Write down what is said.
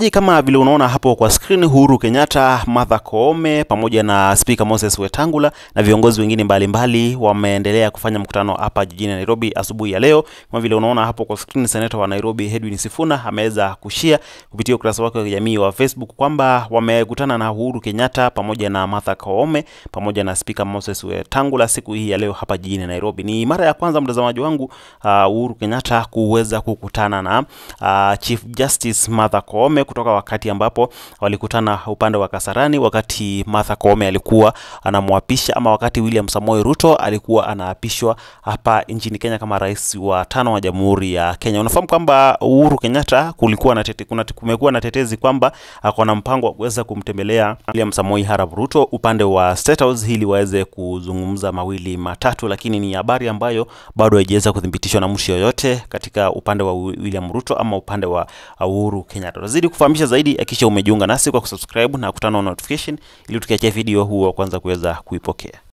Watazamaji, kama vile unaona hapo kwa skrini, huru Kenyatta, Martha Koome pamoja na Spika Moses Wetangula na viongozi wengine mbalimbali wameendelea kufanya mkutano hapa jijini Nairobi asubuhi ya leo. Kama vile unaona hapo kwa skrini, seneta wa Nairobi Edwin Sifuna ameweza kushia kupitia ukurasa wake wa kijamii wa Facebook kwamba wamekutana na huru Kenyatta pamoja na Martha Koome pamoja na Spika Moses Wetangula siku hii ya leo hapa jijini Nairobi. Ni mara ya kwanza mtazamaji wangu, uh, Uhuru Kenyatta kuweza kukutana na uh, Chief Justice Martha Koome kutoka wakati ambapo walikutana upande wa Kasarani wakati Martha Koome alikuwa anamwapisha ama wakati William Samoei Ruto alikuwa anaapishwa hapa nchini Kenya kama rais wa tano wa Jamhuri ya Kenya. Unafahamu kwamba Uhuru Kenyatta kulikuwa na tete, kuna, kumekuwa na tetezi kwamba ako na mpango wa kuweza kumtembelea William Samoei Arap Ruto upande wa State House ili waweze kuzungumza mawili matatu, lakini ni habari ambayo bado haijaweza kuthibitishwa na mtu yoyote katika upande wa William Ruto ama upande wa Uhuru Kenyatta. Tazidi kufahamisha zaidi, hakikisha umejiunga nasi kwa kusubscribe na kutana na notification ili tukiachia video huu wa kwanza kuweza kuipokea.